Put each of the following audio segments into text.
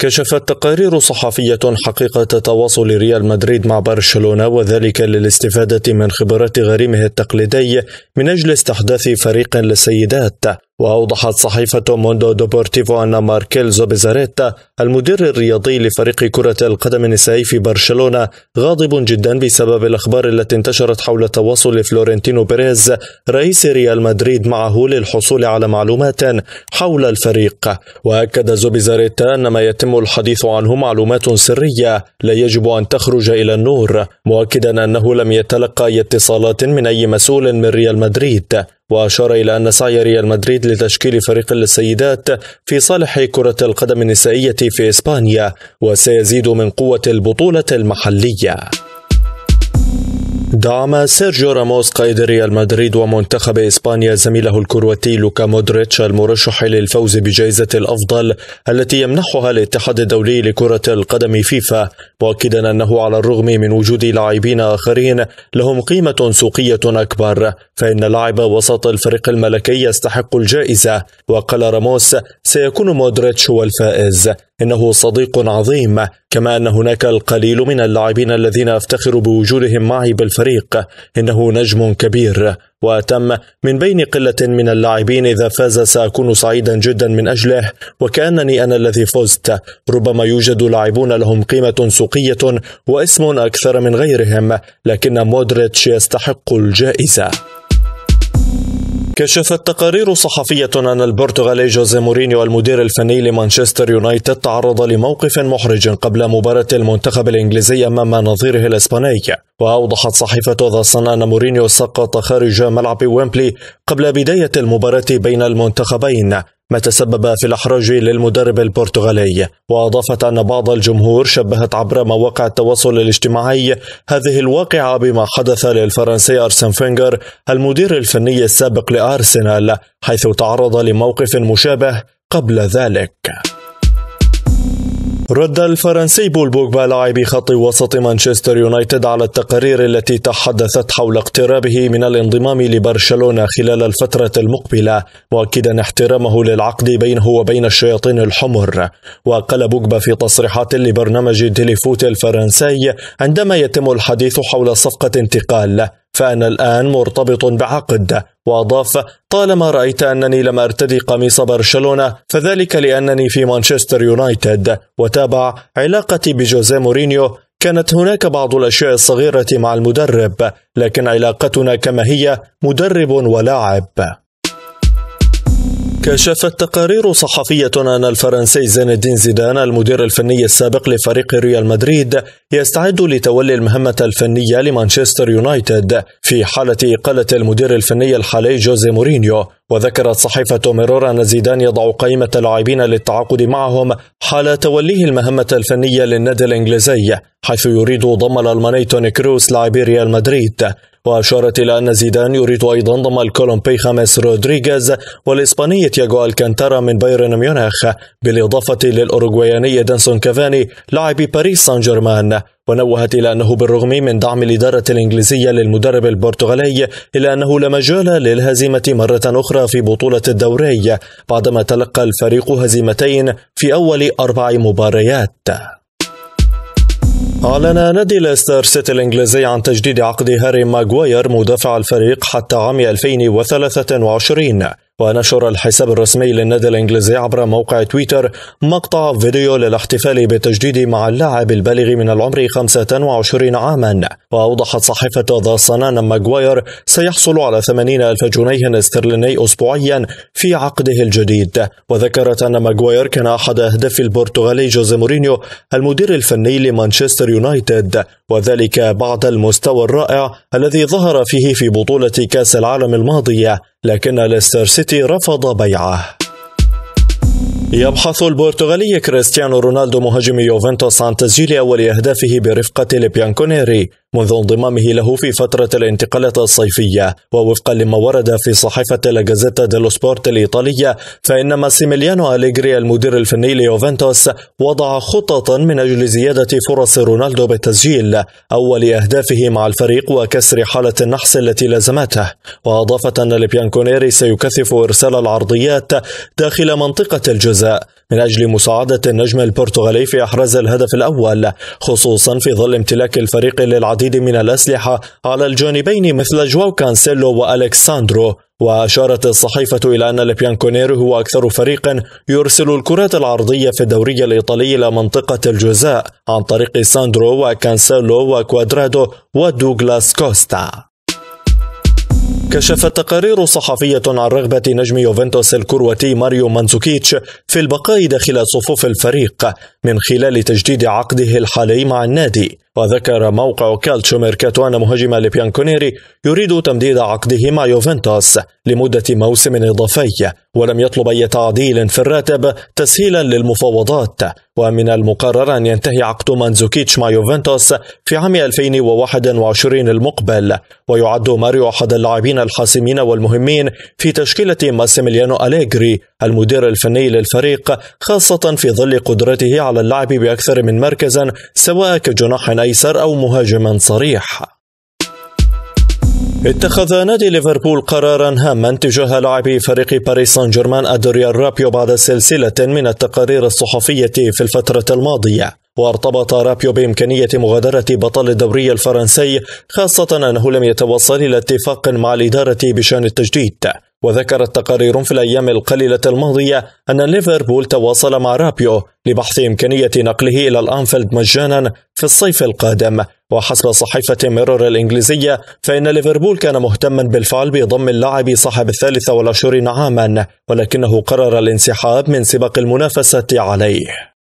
كشفت تقارير صحفية حقيقة تواصل ريال مدريد مع برشلونة وذلك للاستفادة من خبرات غريمه التقليدي من أجل استحداث فريق للسيدات وأوضحت صحيفة موندو دوبورتيفو أن ماركيلزو بيزاريتا المدير الرياضي لفريق كرة القدم النسائي في برشلونة غاضب جدا بسبب الأخبار التي انتشرت حول تواصل فلورنتينو بيريز رئيس ريال مدريد معه للحصول على معلومات حول الفريق وأكد زوبيزاريتا أن ما يتم الحديث عنه معلومات سرية لا يجب أن تخرج إلى النور مؤكدا أنه لم يتلقى أي اتصالات من أي مسؤول من ريال مدريد وأشار إلى أن سعي ريال مدريد لتشكيل فريق للسيدات في صالح كرة القدم النسائية في إسبانيا وسيزيد من قوة البطولة المحلية دعم سيرجيو راموس قائد ريال مدريد ومنتخب إسبانيا زميله الكرواتي لوكا مودريتش المرشح للفوز بجائزة الأفضل التي يمنحها الاتحاد الدولي لكرة القدم فيفا مؤكدا أنه على الرغم من وجود لاعبين آخرين لهم قيمة سوقية أكبر فإن لاعب وسط الفريق الملكي يستحق الجائزة وقال راموس سيكون مودريتش هو الفائز إنه صديق عظيم كما أن هناك القليل من اللاعبين الذين أفتخر بوجودهم معي بالفريق إنه نجم كبير وأتم من بين قلة من اللاعبين إذا فاز سأكون سعيدا جدا من أجله وكأنني أنا الذي فزت ربما يوجد لاعبون لهم قيمة سوقية واسم أكثر من غيرهم لكن مودريتش يستحق الجائزة كشفت تقارير صحفية أن البرتغالي جوزي مورينيو المدير الفني لمانشستر يونايتد تعرض لموقف محرج قبل مباراة المنتخب الإنجليزي أمام نظيره الإسباني وأوضحت صحيفة ذا صن أن مورينيو سقط خارج ملعب ويمبلي قبل بداية المباراة بين المنتخبين ما تسبب في الإحراج للمدرب البرتغالي وأضافت أن بعض الجمهور شبهت عبر مواقع التواصل الاجتماعي هذه الواقعة بما حدث للفرنسي أرسن فينجر المدير الفني السابق لأرسنال حيث تعرض لموقف مشابه قبل ذلك رد الفرنسي بول بوجبا لاعبي خط وسط مانشستر يونايتد على التقارير التي تحدثت حول اقترابه من الانضمام لبرشلونة خلال الفترة المقبلة مؤكدا احترامه للعقد بينه وبين الشياطين الحمر وقال بوجبا في تصريحات لبرنامج تليفوت الفرنسي عندما يتم الحديث حول صفقة انتقال فأنا الآن مرتبط بعقد وأضاف طالما رأيت أنني لم أرتدي قميص برشلونة فذلك لأنني في مانشستر يونايتد وتابع علاقتي بجوزيه مورينيو كانت هناك بعض الأشياء الصغيرة مع المدرب لكن علاقتنا كما هي مدرب ولاعب كشفت تقارير صحفية أن الفرنسي زين الدين زيدان المدير الفني السابق لفريق ريال مدريد يستعد لتولي المهمة الفنية لمانشستر يونايتد في حالة إقالة المدير الفني الحالي جوزي مورينيو وذكرت صحيفة ميرور أن زيدان يضع قائمة لاعبين للتعاقد معهم حال توليه المهمة الفنية للنادي الإنجليزي حيث يريد ضم الألماني توني كروس لاعبي ريال مدريد وأشارت إلى أن زيدان يريد أيضا ضم الكولومبي خامس رودريغيز والإسباني تياغو ألكانتارا من بايرن ميونخ بالإضافة للأوروغوياني دانسون كافاني لاعب باريس سان جيرمان ونوهت إلى أنه بالرغم من دعم الإدارة الإنجليزية للمدرب البرتغالي إلا أنه لا مجال للهزيمة مرة أخرى في بطولة الدوري بعدما تلقى الفريق هزيمتين في أول أربع مباريات أعلن نادي ليستر سيتي الإنجليزي عن تجديد عقد هاري ماغواير مدافع الفريق حتى عام 2023 ونشر الحساب الرسمي للنادي الإنجليزي عبر موقع تويتر مقطع فيديو للاحتفال بالتجديد مع اللاعب البالغ من العمر 25 عاما وأوضحت صحيفة ذا صن أن ماجواير سيحصل على 80 ألف جنيه استرليني أسبوعيا في عقده الجديد وذكرت أن ماجواير كان أحد أهداف البرتغالي جوزي مورينيو المدير الفني لمانشستر يونايتد وذلك بعد المستوى الرائع الذي ظهر فيه في بطولة كأس العالم الماضية لكن ليستر سيتي رفض بيعه يبحث البرتغالي كريستيانو رونالدو مهاجم يوفنتوس عن تسجيل أول أهدافه برفقة لبيانكونيري منذ انضمامه له في فترة الانتقالات الصيفية ووفقا لما ورد في صحيفة لاجازيتا ديلو سبورت الإيطالية فإن ماسيميليانو أليغري المدير الفني ليوفنتوس وضع خططا من أجل زيادة فرص رونالدو بتسجيل أول أهدافه مع الفريق وكسر حالة النحس التي لازمته وأضافت أن لبيانكونيري سيكثف إرسال العرضيات داخل منطقة الجزء الجزاء من أجل مساعدة النجم البرتغالي في إحراز الهدف الأول خصوصا في ظل امتلاك الفريق للعديد من الأسلحة على الجانبين مثل جواو كانسيلو وألكساندرو وأشارت الصحيفة إلى أن البيانكونير هو أكثر فريق يرسل الكرات العرضية في الدوري الإيطالي إلى منطقة الجزاء عن طريق ساندرو وكانسيلو وكوادرادو ودوغلاس كوستا كشفت تقارير صحفية عن رغبة نجم يوفنتوس الكرواتي ماريو مانزوكيتش في البقاء داخل صفوف الفريق من خلال تجديد عقده الحالي مع النادي وذكر موقع كالتشو ميركاتو أن مهاجم لبيانكونيري يريد تمديد عقده مع يوفنتوس لمدة موسم إضافي ولم يطلب أي تعديل في الراتب تسهيلا للمفاوضات ومن المقرر أن ينتهي عقد مانزوكيتش مع يوفنتوس في عام 2021 المقبل ويعد ماريو أحد اللاعبين الحاسمين والمهمين في تشكيلة ماسيميليانو أليغري المدير الفني للفريق خاصة في ظل قدرته على اللعب بأكثر من مركز سواء كجناح ايسر او مهاجما صريح اتخذ نادي ليفربول قرارا هاما تجاه لاعبي فريق باريس سان جيرمان ادريان رابيو بعد سلسله من التقارير الصحفيه في الفتره الماضيه وارتبط رابيو بإمكانية مغادرة بطل الدوري الفرنسي خاصة أنه لم يتوصل إلى اتفاق مع الإدارة بشأن التجديد وذكرت تقارير في الأيام القليلة الماضية أن ليفربول تواصل مع رابيو لبحث إمكانية نقله إلى الأنفيلد مجانا في الصيف القادم وحسب صحيفة ميرور الإنجليزية فإن ليفربول كان مهتما بالفعل بضم اللاعب صاحب الثالثة والعشرين عاما ولكنه قرر الانسحاب من سباق المنافسة عليه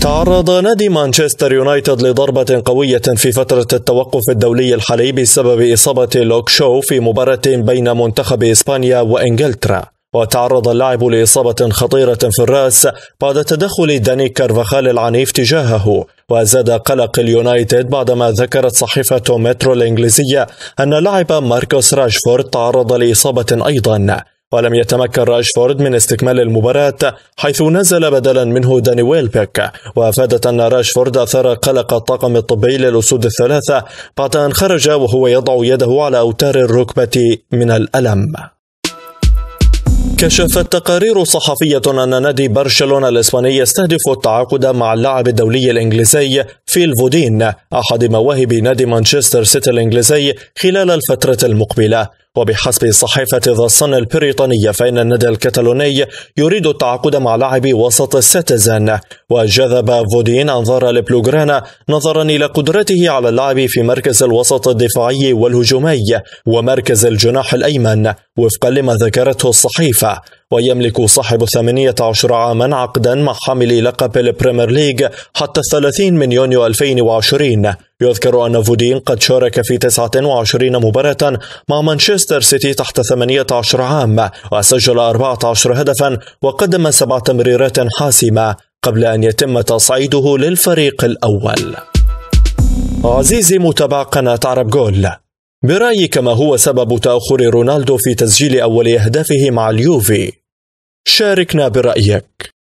تعرض نادي مانشستر يونايتد لضربة قوية في فترة التوقف الدولي الحالي بسبب إصابة لوك شو في مباراة بين منتخب إسبانيا وإنجلترا وتعرض اللاعب لإصابة خطيرة في الرأس بعد تدخل داني كارفاخال العنيف تجاهه وزاد قلق اليونايتد بعدما ذكرت صحيفة مترو الإنجليزية أن لاعب ماركوس راشفورد تعرض لإصابة أيضا ولم يتمكن راشفورد من استكمال المباراة حيث نزل بدلا منه داني ويلبيك وأفادت أن راشفورد أثار قلق الطاقم الطبي للأسود الثلاثة بعد أن خرج وهو يضع يده على أوتار الركبة من الألم كشفت تقارير صحفية أن نادي برشلونة الإسباني يستهدف التعاقد مع اللاعب الدولي الإنجليزي فيل فودين أحد مواهب نادي مانشستر سيتي الإنجليزي خلال الفترة المقبلة وبحسب صحيفة ذا صن البريطانية فإن النادي الكتالوني يريد التعاقد مع لاعب وسط السيتيزن وجذب فودين أنظار البلوغرانا نظرا إلى قدرته على اللعب في مركز الوسط الدفاعي والهجومي ومركز الجناح الأيمن وفقا لما ذكرته الصحيفة ويملك صاحب 18 عاما عقدا مع حامل لقب البريمير ليج حتى 30 من يونيو 2020 يذكر أن فودين قد شارك في 29 مباراة مع مانشستر سيتي تحت 18 عام وسجل 14 هدفا وقدم سبع تمريرات حاسمة قبل أن يتم تصعيده للفريق الأول عزيزي متابع قناة عرب جول برأيي كما هو سبب تأخر رونالدو في تسجيل أول أهدافه مع اليوفي شاركنا برأيك